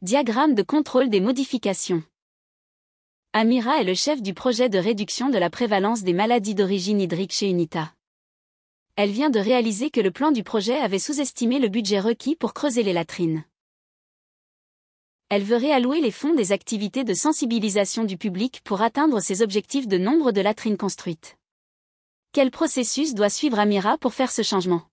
Diagramme de contrôle des modifications. Amira est le chef du projet de réduction de la prévalence des maladies d'origine hydrique chez UNITA. Elle vient de réaliser que le plan du projet avait sous-estimé le budget requis pour creuser les latrines. Elle veut réallouer les fonds des activités de sensibilisation du public pour atteindre ses objectifs de nombre de latrines construites. Quel processus doit suivre Amira pour faire ce changement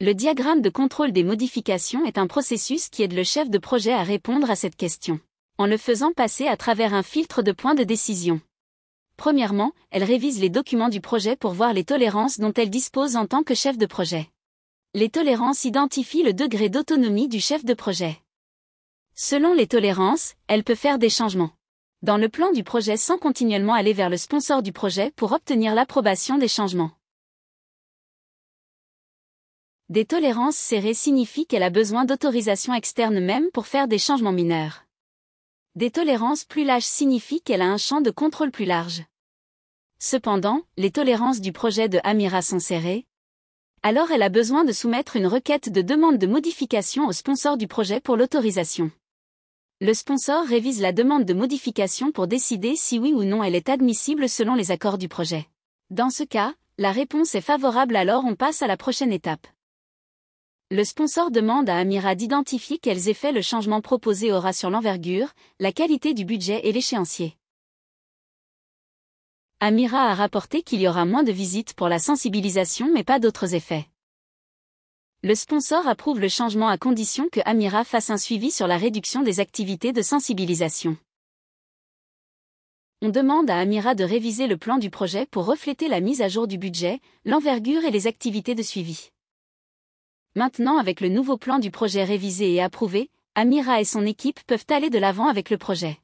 le diagramme de contrôle des modifications est un processus qui aide le chef de projet à répondre à cette question, en le faisant passer à travers un filtre de points de décision. Premièrement, elle révise les documents du projet pour voir les tolérances dont elle dispose en tant que chef de projet. Les tolérances identifient le degré d'autonomie du chef de projet. Selon les tolérances, elle peut faire des changements dans le plan du projet sans continuellement aller vers le sponsor du projet pour obtenir l'approbation des changements. Des tolérances serrées signifient qu'elle a besoin d'autorisation externe même pour faire des changements mineurs. Des tolérances plus lâches signifient qu'elle a un champ de contrôle plus large. Cependant, les tolérances du projet de Amira sont serrées. Alors elle a besoin de soumettre une requête de demande de modification au sponsor du projet pour l'autorisation. Le sponsor révise la demande de modification pour décider si oui ou non elle est admissible selon les accords du projet. Dans ce cas, la réponse est favorable alors on passe à la prochaine étape. Le sponsor demande à Amira d'identifier quels effets le changement proposé aura sur l'envergure, la qualité du budget et l'échéancier. Amira a rapporté qu'il y aura moins de visites pour la sensibilisation mais pas d'autres effets. Le sponsor approuve le changement à condition que Amira fasse un suivi sur la réduction des activités de sensibilisation. On demande à Amira de réviser le plan du projet pour refléter la mise à jour du budget, l'envergure et les activités de suivi. Maintenant avec le nouveau plan du projet révisé et approuvé, Amira et son équipe peuvent aller de l'avant avec le projet.